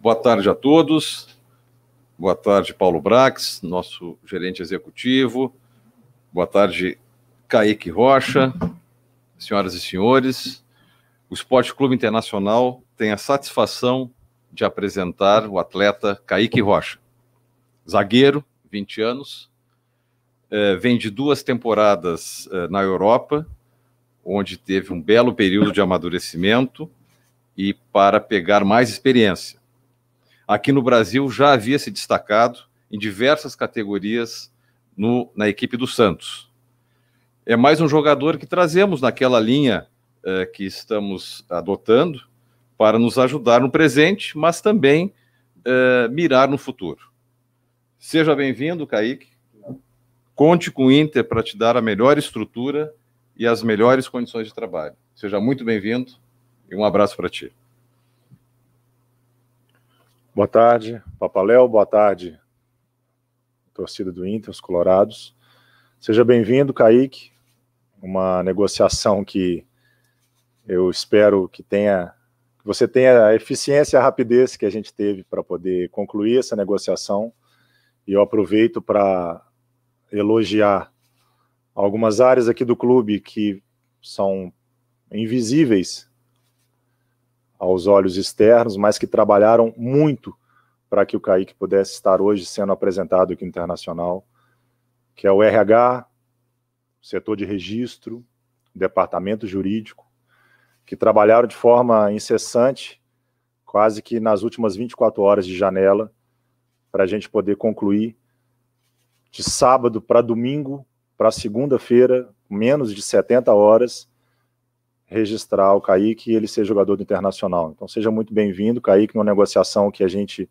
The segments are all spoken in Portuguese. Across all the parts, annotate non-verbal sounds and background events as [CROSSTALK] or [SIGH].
Boa tarde a todos. Boa tarde, Paulo Brax, nosso gerente executivo. Boa tarde, Kaique Rocha. Senhoras e senhores, o Esporte Clube Internacional tem a satisfação de apresentar o atleta Kaique Rocha. Zagueiro, 20 anos, é, vem de duas temporadas é, na Europa, onde teve um belo período de amadurecimento e para pegar mais experiência aqui no Brasil já havia se destacado em diversas categorias no, na equipe do Santos. É mais um jogador que trazemos naquela linha eh, que estamos adotando para nos ajudar no presente, mas também eh, mirar no futuro. Seja bem-vindo, Kaique. Conte com o Inter para te dar a melhor estrutura e as melhores condições de trabalho. Seja muito bem-vindo e um abraço para ti. Boa tarde, Papaléu. Boa tarde, torcida do Inter, os colorados. Seja bem-vindo, Kaique. Uma negociação que eu espero que tenha que você tenha a eficiência e a rapidez que a gente teve para poder concluir essa negociação. E eu aproveito para elogiar algumas áreas aqui do clube que são invisíveis aos olhos externos, mas que trabalharam muito para que o Kaique pudesse estar hoje sendo apresentado aqui Internacional, que é o RH, setor de registro, departamento jurídico, que trabalharam de forma incessante, quase que nas últimas 24 horas de janela, para a gente poder concluir de sábado para domingo, para segunda-feira, menos de 70 horas, registrar o Kaique e ele ser jogador do Internacional. Então seja muito bem-vindo, Kaique, numa negociação que a gente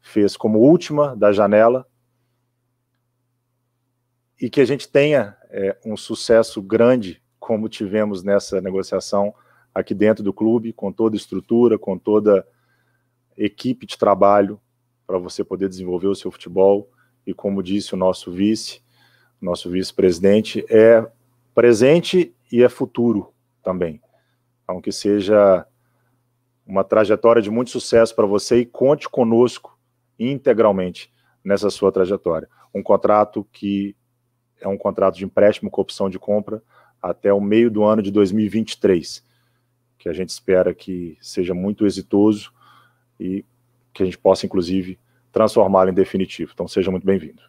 fez como última da janela e que a gente tenha é, um sucesso grande como tivemos nessa negociação aqui dentro do clube, com toda estrutura, com toda equipe de trabalho para você poder desenvolver o seu futebol e como disse o nosso vice, nosso vice-presidente, é presente e é futuro também. Então, que seja uma trajetória de muito sucesso para você e conte conosco integralmente nessa sua trajetória. Um contrato que é um contrato de empréstimo com opção de compra até o meio do ano de 2023, que a gente espera que seja muito exitoso e que a gente possa, inclusive, transformá-lo em definitivo. Então, seja muito bem-vindo.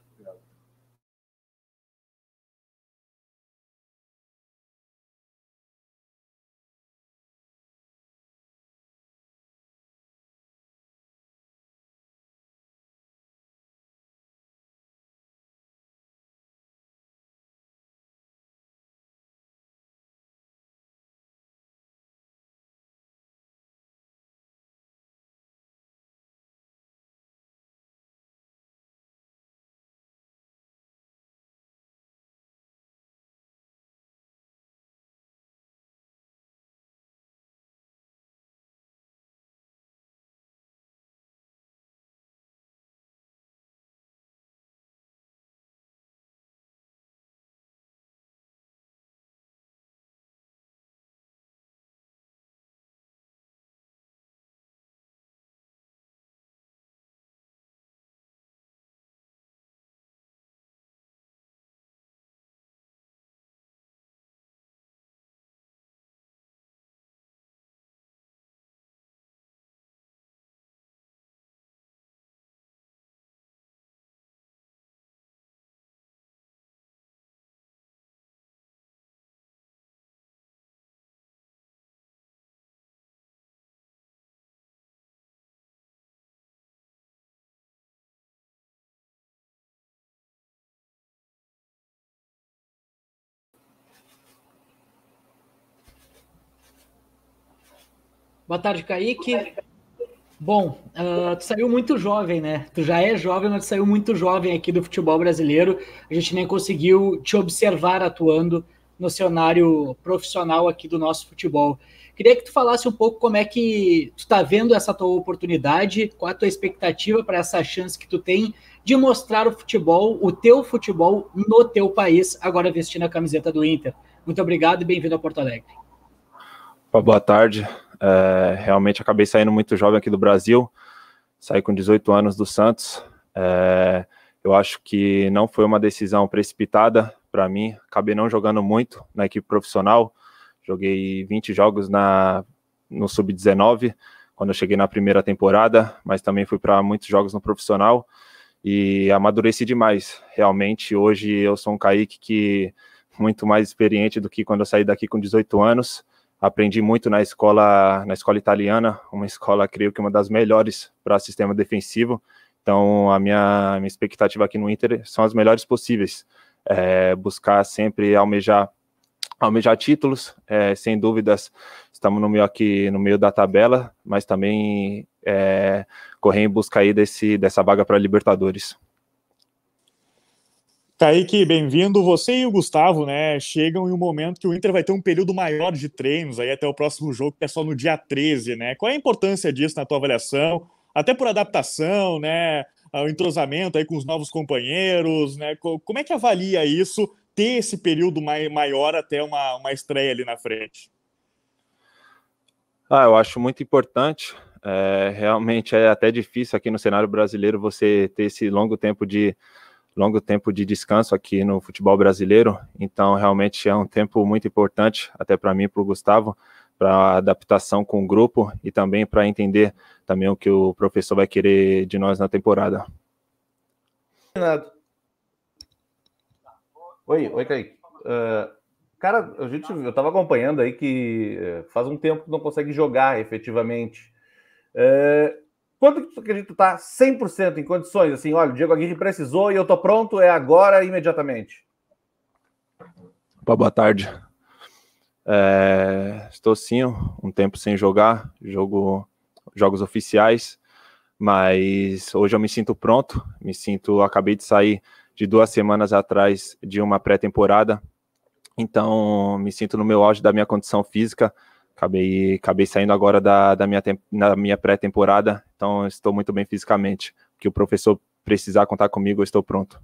Boa tarde, Kaique. Bom, uh, tu saiu muito jovem, né? Tu já é jovem, mas tu saiu muito jovem aqui do futebol brasileiro. A gente nem conseguiu te observar atuando no cenário profissional aqui do nosso futebol. Queria que tu falasse um pouco como é que tu está vendo essa tua oportunidade, qual a tua expectativa para essa chance que tu tem de mostrar o futebol, o teu futebol no teu país, agora vestindo a camiseta do Inter. Muito obrigado e bem-vindo a Porto Alegre. Boa tarde. É, realmente acabei saindo muito jovem aqui do Brasil, saí com 18 anos do Santos. É, eu acho que não foi uma decisão precipitada para mim, acabei não jogando muito na equipe profissional, joguei 20 jogos na, no Sub-19, quando eu cheguei na primeira temporada, mas também fui para muitos jogos no profissional e amadureci demais. Realmente, hoje eu sou um Kaique que muito mais experiente do que quando eu saí daqui com 18 anos aprendi muito na escola, na escola italiana, uma escola, creio que uma das melhores para sistema defensivo. Então, a minha, minha expectativa aqui no Inter são as melhores possíveis. É, buscar sempre almejar almejar títulos, é, sem dúvidas estamos no meio aqui no meio da tabela, mas também é, correr em busca aí desse, dessa vaga para Libertadores. Kaique, tá bem-vindo. Você e o Gustavo, né, chegam em um momento que o Inter vai ter um período maior de treinos aí até o próximo jogo, que é só no dia 13, né? Qual é a importância disso na tua avaliação? Até por adaptação, né, ah, o entrosamento aí com os novos companheiros, né? Como é que avalia isso, ter esse período maior até uma, uma estreia ali na frente? Ah, eu acho muito importante. É, realmente é até difícil aqui no cenário brasileiro você ter esse longo tempo de longo tempo de descanso aqui no futebol brasileiro, então realmente é um tempo muito importante, até para mim e para o Gustavo, para adaptação com o grupo e também para entender também o que o professor vai querer de nós na temporada. Oi, oi, Kaique. Uh, cara, a gente, eu estava acompanhando aí que é, faz um tempo que não consegue jogar efetivamente. Uh, Quanto que acredita tá 100% em condições? Assim, olha, o Diego Aguirre precisou e eu tô pronto, é agora, imediatamente. Opa, boa tarde. É, estou sim, um tempo sem jogar, jogo, jogos oficiais, mas hoje eu me sinto pronto, me sinto, acabei de sair de duas semanas atrás de uma pré-temporada, então me sinto no meu auge da minha condição física, acabei, acabei saindo agora da, da minha, da minha pré-temporada, então, estou muito bem fisicamente. O que o professor precisar contar comigo, eu estou pronto.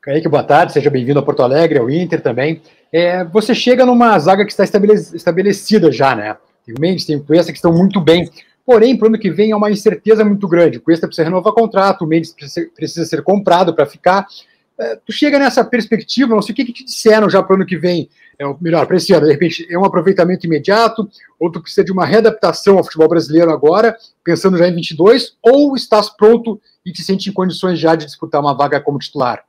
Kaique, boa tarde, seja bem-vindo a Porto Alegre, ao Inter também. É, você chega numa zaga que está estabelecida já, né? Tem o Mendes, tem o Cuesta, que estão muito bem. Porém, para o ano que vem é uma incerteza muito grande. O Cuesta precisa renovar contrato, o Mendes precisa ser comprado para ficar. É, tu chega nessa perspectiva, não sei o que, que te disseram já para o ano que vem, é, melhor, para esse ano, de repente é um aproveitamento imediato, ou tu precisa de uma readaptação ao futebol brasileiro agora, pensando já em 22, ou estás pronto e te sente em condições já de disputar uma vaga como titular?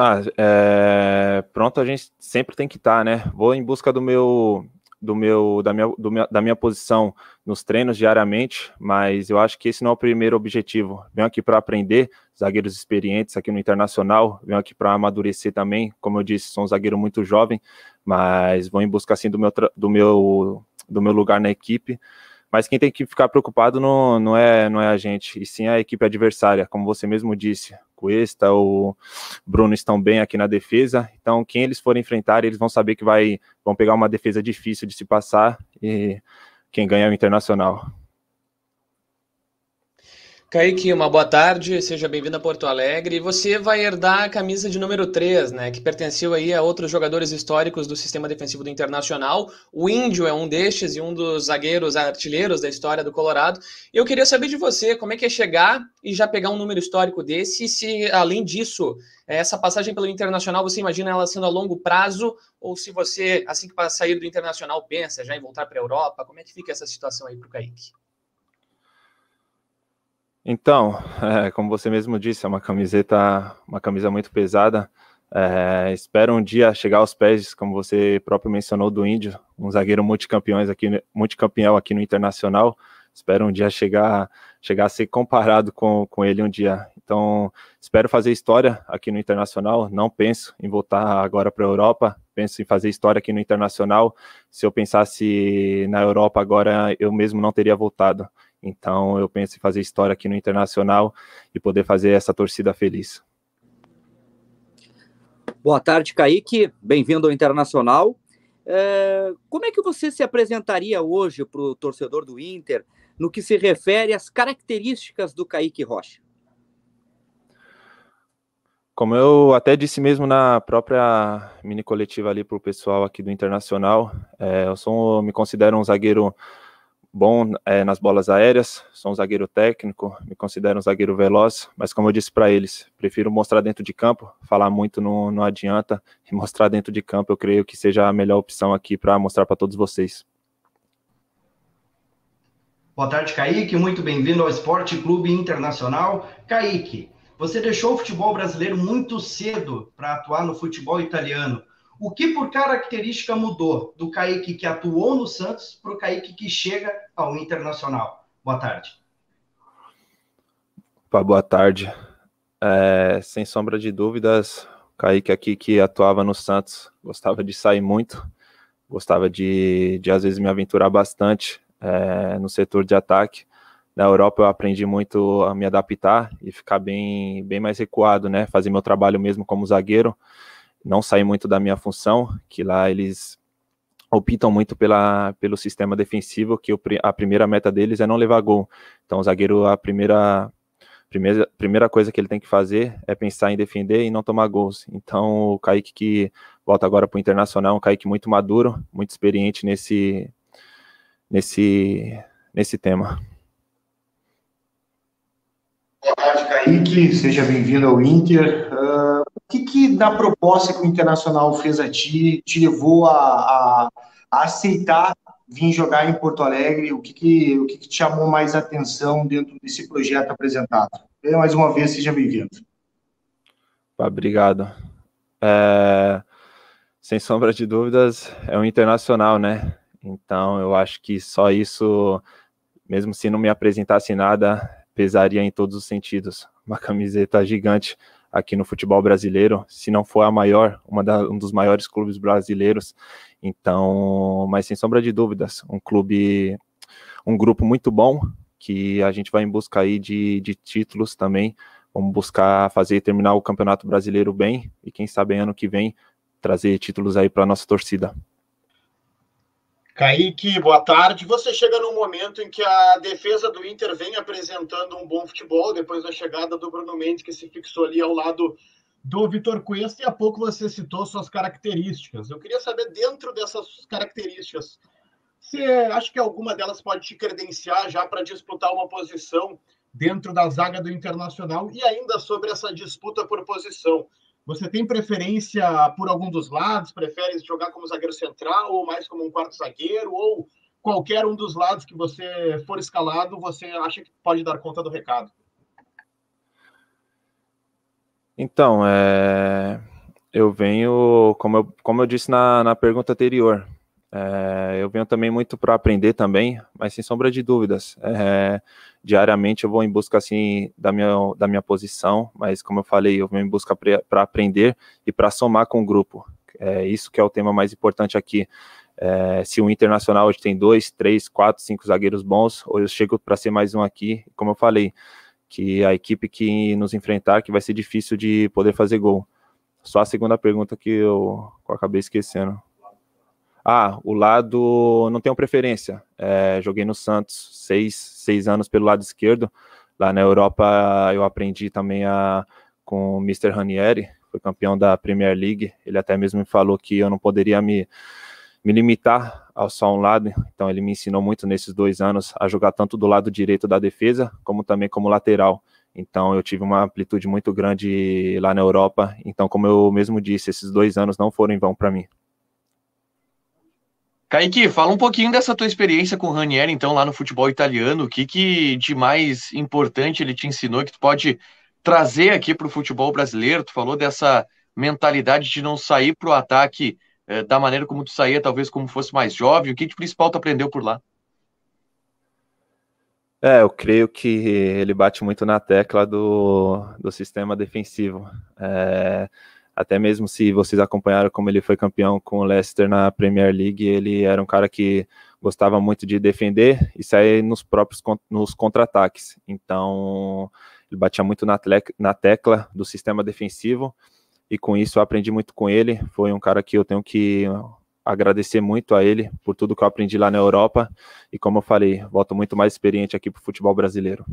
Ah, é... pronto, a gente sempre tem que estar, tá, né? Vou em busca do meu do meu, da, minha, do minha, da minha posição nos treinos diariamente, mas eu acho que esse não é o primeiro objetivo. Venho aqui para aprender, zagueiros experientes aqui no Internacional, venho aqui para amadurecer também. Como eu disse, sou um zagueiro muito jovem, mas vou em busca assim do meu, do meu, do meu lugar na equipe. Mas quem tem que ficar preocupado não, não, é, não é a gente, e sim a equipe adversária, como você mesmo disse. Cuesta, o Bruno estão bem aqui na defesa. Então, quem eles forem enfrentar, eles vão saber que vai, vão pegar uma defesa difícil de se passar e quem ganha é o Internacional. Kaique, uma boa tarde, seja bem-vindo a Porto Alegre. E você vai herdar a camisa de número 3, né, que pertenceu aí a outros jogadores históricos do sistema defensivo do Internacional. O Índio é um destes e um dos zagueiros artilheiros da história do Colorado. Eu queria saber de você, como é que é chegar e já pegar um número histórico desse e se, além disso, é, essa passagem pelo Internacional, você imagina ela sendo a longo prazo ou se você, assim que sair do Internacional, pensa já em voltar para a Europa? Como é que fica essa situação aí para o Kaique? Então, [LAUGHS] é, como você mesmo disse, é uma camiseta, uma camisa muito pesada. É, espero um dia chegar aos pés, como você próprio mencionou, do Índio, um zagueiro multicampeões aqui, multicampeão aqui no Internacional. Espero um dia chegar, chegar a ser comparado com, com ele um dia. Então, espero fazer história aqui no Internacional. Não penso em voltar agora para a Europa. Penso em fazer história aqui no Internacional. Se eu pensasse na Europa agora, eu mesmo não teria voltado. Então eu penso em fazer história aqui no Internacional e poder fazer essa torcida feliz. Boa tarde, Kaique. Bem-vindo ao Internacional. É, como é que você se apresentaria hoje para o torcedor do Inter no que se refere às características do Kaique Rocha? Como eu até disse mesmo na própria mini coletiva ali para o pessoal aqui do Internacional, é, eu sou, me considero um zagueiro bom é, nas bolas aéreas, sou um zagueiro técnico, me considero um zagueiro veloz, mas como eu disse para eles, prefiro mostrar dentro de campo, falar muito não, não adianta, e mostrar dentro de campo eu creio que seja a melhor opção aqui para mostrar para todos vocês. Boa tarde, Kaique, muito bem-vindo ao Esporte Clube Internacional. Kaique, você deixou o futebol brasileiro muito cedo para atuar no futebol italiano. O que por característica mudou do Kaique que atuou no Santos para o Kaique que chega ao Internacional? Boa tarde. Opa, boa tarde. É, sem sombra de dúvidas, o Kaique aqui que atuava no Santos gostava de sair muito, gostava de, de às vezes me aventurar bastante é, no setor de ataque. Na Europa eu aprendi muito a me adaptar e ficar bem, bem mais recuado, né? Fazer meu trabalho mesmo como zagueiro não saí muito da minha função, que lá eles optam muito pela, pelo sistema defensivo, que o, a primeira meta deles é não levar gol. Então, o zagueiro, a primeira, primeira, primeira coisa que ele tem que fazer é pensar em defender e não tomar gols. Então, o Kaique, que volta agora para o Internacional, é um Kaique muito maduro, muito experiente nesse, nesse, nesse tema. Boa tarde, Kaique. Seja bem-vindo ao Inter. Uh o que, que da proposta que o Internacional fez a ti te levou a, a, a aceitar vir jogar em Porto Alegre? O que, que, o que, que te chamou mais atenção dentro desse projeto apresentado? E, mais uma vez, seja bem-vindo. Obrigado. É, sem sombra de dúvidas, é um internacional, né? Então, eu acho que só isso, mesmo se não me apresentasse nada, pesaria em todos os sentidos. Uma camiseta gigante aqui no futebol brasileiro, se não for a maior, uma da, um dos maiores clubes brasileiros. Então, mas sem sombra de dúvidas, um clube, um grupo muito bom que a gente vai em busca aí de, de títulos também. Vamos buscar fazer terminar o Campeonato Brasileiro bem e quem sabe ano que vem trazer títulos aí para nossa torcida. Kaique, boa tarde. Você chega num momento em que a defesa do Inter vem apresentando um bom futebol, depois da chegada do Bruno Mendes, que se fixou ali ao lado do Vitor Cuesta, e há pouco você citou suas características. Eu queria saber, dentro dessas características, você acha que alguma delas pode te credenciar já para disputar uma posição dentro da zaga do Internacional e ainda sobre essa disputa por posição? Você tem preferência por algum dos lados? Prefere jogar como zagueiro central ou mais como um quarto zagueiro? Ou qualquer um dos lados que você for escalado, você acha que pode dar conta do recado? Então, é... eu venho, como eu, como eu disse na, na pergunta anterior, é, eu venho também muito para aprender também, mas sem sombra de dúvidas. É, diariamente eu vou em busca assim da minha, da minha posição, mas como eu falei, eu vou em busca para aprender e para somar com o grupo. É isso que é o tema mais importante aqui. É, se o Internacional hoje tem dois, três, quatro, cinco zagueiros bons, hoje eu chego para ser mais um aqui. Como eu falei, que a equipe que nos enfrentar que vai ser difícil de poder fazer gol. Só a segunda pergunta que eu, que eu acabei esquecendo. Ah, o lado não tenho preferência. É, joguei no Santos seis, seis anos pelo lado esquerdo. Lá na Europa eu aprendi também a, com o Mr. Ranieri, foi campeão da Premier League. Ele até mesmo me falou que eu não poderia me, me limitar ao só um lado. Então ele me ensinou muito nesses dois anos a jogar tanto do lado direito da defesa como também como lateral. Então eu tive uma amplitude muito grande lá na Europa. Então, como eu mesmo disse, esses dois anos não foram em vão para mim. Kaique, fala um pouquinho dessa tua experiência com o Ranieri, então, lá no futebol italiano. O que, que de mais importante ele te ensinou que tu pode trazer aqui para o futebol brasileiro? Tu falou dessa mentalidade de não sair para o ataque eh, da maneira como tu saía, talvez como fosse mais jovem. O que de principal tu aprendeu por lá? É, eu creio que ele bate muito na tecla do, do sistema defensivo. É, até mesmo se vocês acompanharam como ele foi campeão com o Leicester na Premier League, ele era um cara que gostava muito de defender e sair nos próprios nos contra-ataques. Então, ele batia muito na, na tecla do sistema defensivo e com isso eu aprendi muito com ele. Foi um cara que eu tenho que agradecer muito a ele por tudo que eu aprendi lá na Europa e como eu falei, volto muito mais experiente aqui para o futebol brasileiro.